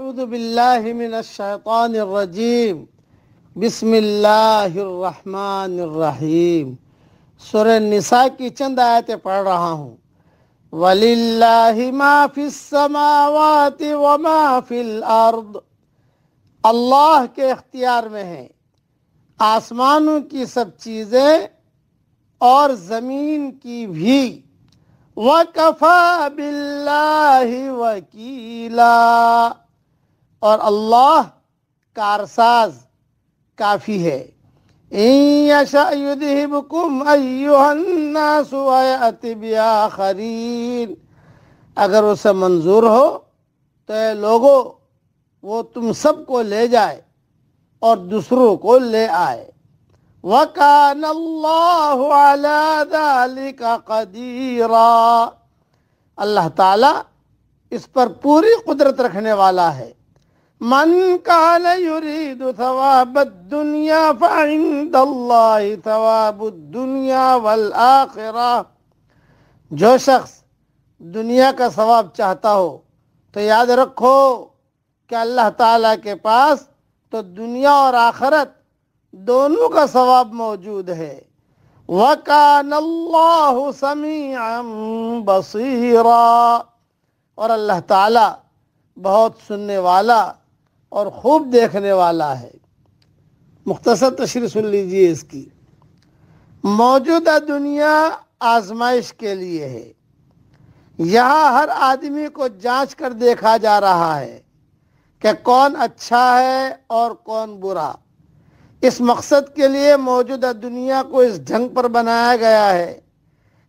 اعوذ باللہ من الشیطان الرجیم بسم اللہ الرحمن الرحیم سورہ نساء کی چند آیتیں پڑھ رہا ہوں وَلِلَّهِ مَا فِي السَّمَاوَاتِ وَمَا فِي الْأَرْضِ اللہ کے اختیار میں ہیں آسمانوں کی سب چیزیں اور زمین کی بھی وَكَفَى بِاللَّهِ وَكِيلًا اور اللہ کارساز کافی ہے اینشا دبک اگر اسے منظور ہو تو اے لوگو وہ تم سب کو لے جائے اور دوسروں کو لے آئے وَكَانَ اللَّهُ عَلَى ذَلِكَ قَدِيرًا اللہ تعالیٰ اس پر پوری قدرت رکھنے والا ہے من کا نئی ثواب دنیا فعند اللہ ثواب دنیا بلآخرا جو شخص دنیا کا ثواب چاہتا ہو تو یاد رکھو کہ اللہ تعالیٰ کے پاس تو دنیا اور آخرت دونوں کا ثواب موجود ہے وَكَانَ اللَّهُ سَمِيعًا بَصِيرًا اور اللہ تعالیٰ بہت سننے والا اور خوب دیکھنے والا ہے مختصر تشریح سن لیجئے اس کی موجودہ دنیا آزمائش کے لیے ہے یہاں ہر آدمی کو جانچ کر دیکھا جا رہا ہے کہ کون اچھا ہے اور کون برا اس مقصد کے لیے موجودہ دنیا کو اس جھنگ پر بنایا گیا ہے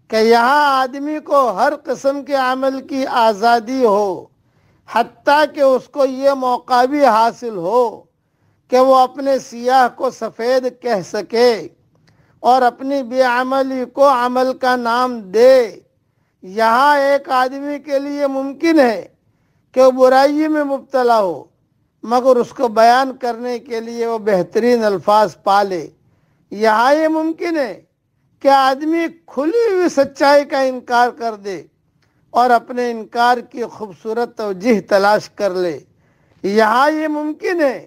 کہ یہاں آدمی کو ہر قسم کے عمل کی آزادی ہو حتیٰ کہ اس کو یہ موقع بھی حاصل ہو کہ وہ اپنے سیاہ کو سفید کہہ سکے اور اپنی بے عملی کو عمل کا نام دے یہاں ایک آدمی کے لیے ممکن ہے کہ وہ برائی میں مبتلا ہو مگر اس کو بیان کرنے کے لیے وہ بہترین الفاظ پالے یہاں یہ ممکن ہے کہ آدمی کھلی ہوئی سچائی کا انکار کر دے اور اپنے انکار کی خوبصورت توجہ تلاش کر لے یہاں یہ ممکن ہے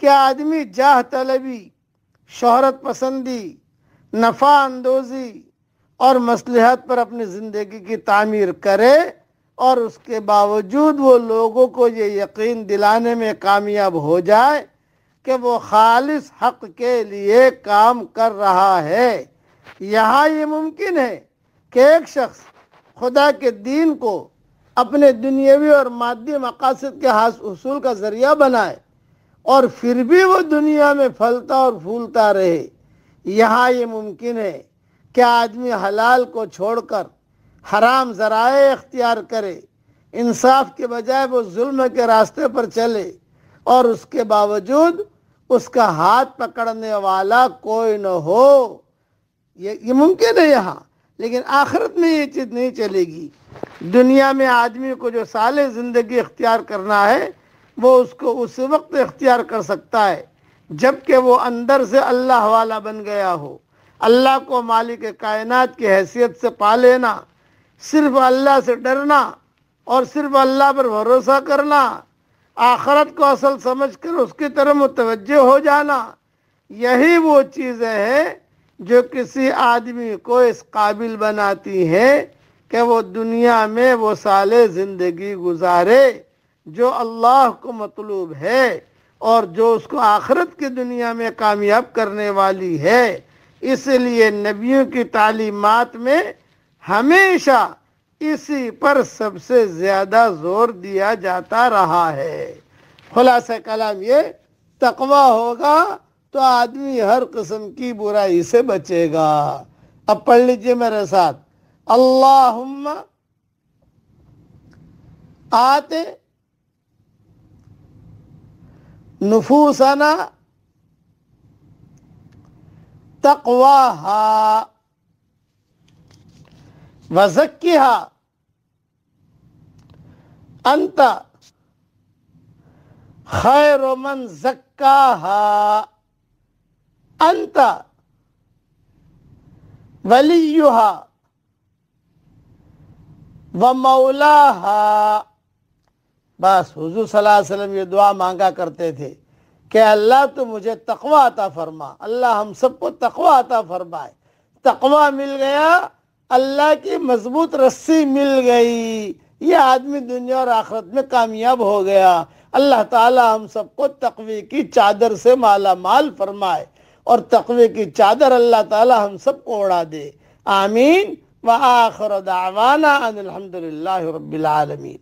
کہ آدمی جاہ طلبی شہرت پسندی نفع اندوزی اور مصلحت پر اپنی زندگی کی تعمیر کرے اور اس کے باوجود وہ لوگوں کو یہ یقین دلانے میں کامیاب ہو جائے کہ وہ خالص حق کے لیے کام کر رہا ہے یہاں یہ ممکن ہے کہ ایک شخص خدا کے دین کو اپنے دنیاوی اور مادی مقاصد کے حاصل حصول کا ذریعہ بنائے اور پھر بھی وہ دنیا میں پھلتا اور پھولتا رہے یہاں یہ ممکن ہے کہ آدمی حلال کو چھوڑ کر حرام ذرائع اختیار کرے انصاف کے بجائے وہ ظلم کے راستے پر چلے اور اس کے باوجود اس کا ہاتھ پکڑنے والا کوئی نہ ہو یہ ممکن ہے یہاں لیکن آخرت میں یہ چیز نہیں چلے گی دنیا میں آدمی کو جو سال زندگی اختیار کرنا ہے وہ اس کو اس وقت اختیار کر سکتا ہے جب کہ وہ اندر سے اللہ والا بن گیا ہو اللہ کو مالک کائنات کی حیثیت سے پا لینا صرف اللہ سے ڈرنا اور صرف اللہ پر بھروسہ کرنا آخرت کو اصل سمجھ کر اس کی طرف متوجہ ہو جانا یہی وہ چیزیں ہیں جو کسی آدمی کو اس قابل بناتی ہیں کہ وہ دنیا میں وہ سال زندگی گزارے جو اللہ کو مطلوب ہے اور جو اس کو آخرت کی دنیا میں کامیاب کرنے والی ہے اس لیے نبیوں کی تعلیمات میں ہمیشہ اسی پر سب سے زیادہ زور دیا جاتا رہا ہے خلاصہ کلام یہ تقوی ہوگا تو آدمی ہر قسم کی برائی سے بچے گا اب پڑھ لیجئے میرے ساتھ اللہم آتے نفوسنا تقواہا وزکیہا انت خیر من زکاہا انت و مولاہا بس حضور صلی اللہ علیہ وسلم یہ دعا مانگا کرتے تھے کہ اللہ تو مجھے تقوا عطا فرما اللہ ہم سب کو تقوا عطا فرمائے تقوی مل گیا اللہ کی مضبوط رسی مل گئی یہ آدمی دنیا اور آخرت میں کامیاب ہو گیا اللہ تعالی ہم سب کو تقوی کی چادر سے مالا مال فرمائے اور تقوی کی چادر اللہ تعالی ہم سب کو اڑا دے آمین وآخر دعوانا ان الحمدللہ رب العالمین